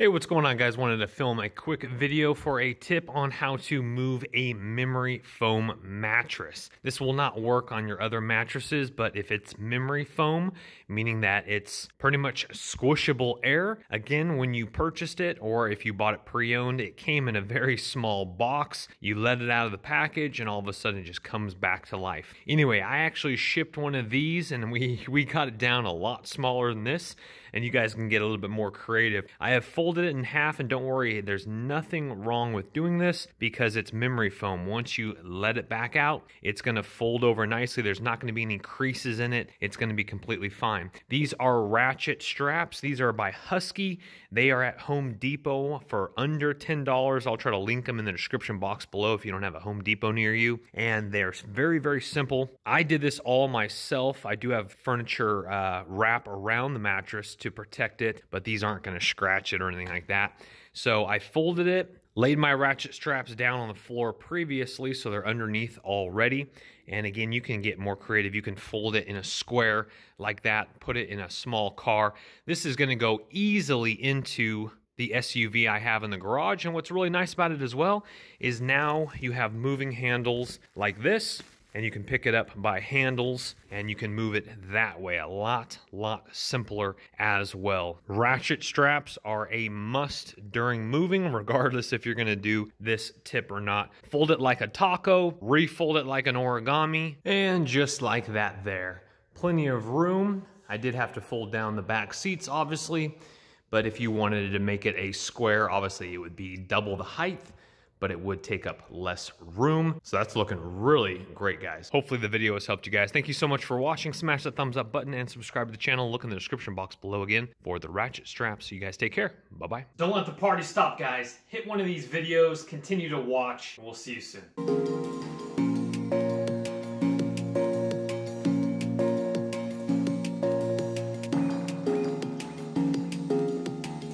Hey, what's going on guys? Wanted to film a quick video for a tip on how to move a memory foam mattress. This will not work on your other mattresses, but if it's memory foam, meaning that it's pretty much squishable air, again, when you purchased it or if you bought it pre-owned, it came in a very small box. You let it out of the package and all of a sudden it just comes back to life. Anyway, I actually shipped one of these and we, we got it down a lot smaller than this and you guys can get a little bit more creative. I have full folded it in half and don't worry, there's nothing wrong with doing this because it's memory foam. Once you let it back out, it's gonna fold over nicely. There's not gonna be any creases in it. It's gonna be completely fine. These are ratchet straps. These are by Husky. They are at Home Depot for under $10. I'll try to link them in the description box below if you don't have a Home Depot near you. And they're very, very simple. I did this all myself. I do have furniture uh, wrap around the mattress to protect it, but these aren't gonna scratch it or anything anything like that. So I folded it, laid my ratchet straps down on the floor previously so they're underneath already. And again, you can get more creative. You can fold it in a square like that, put it in a small car. This is gonna go easily into the SUV I have in the garage. And what's really nice about it as well is now you have moving handles like this and you can pick it up by handles and you can move it that way. A lot, lot simpler as well. Ratchet straps are a must during moving, regardless if you're gonna do this tip or not. Fold it like a taco, refold it like an origami, and just like that there. Plenty of room. I did have to fold down the back seats, obviously, but if you wanted to make it a square, obviously it would be double the height but it would take up less room. So that's looking really great, guys. Hopefully the video has helped you guys. Thank you so much for watching. Smash that thumbs up button and subscribe to the channel. Look in the description box below again for the ratchet straps. You guys take care. Bye-bye. Don't let the party stop, guys. Hit one of these videos, continue to watch, we'll see you soon.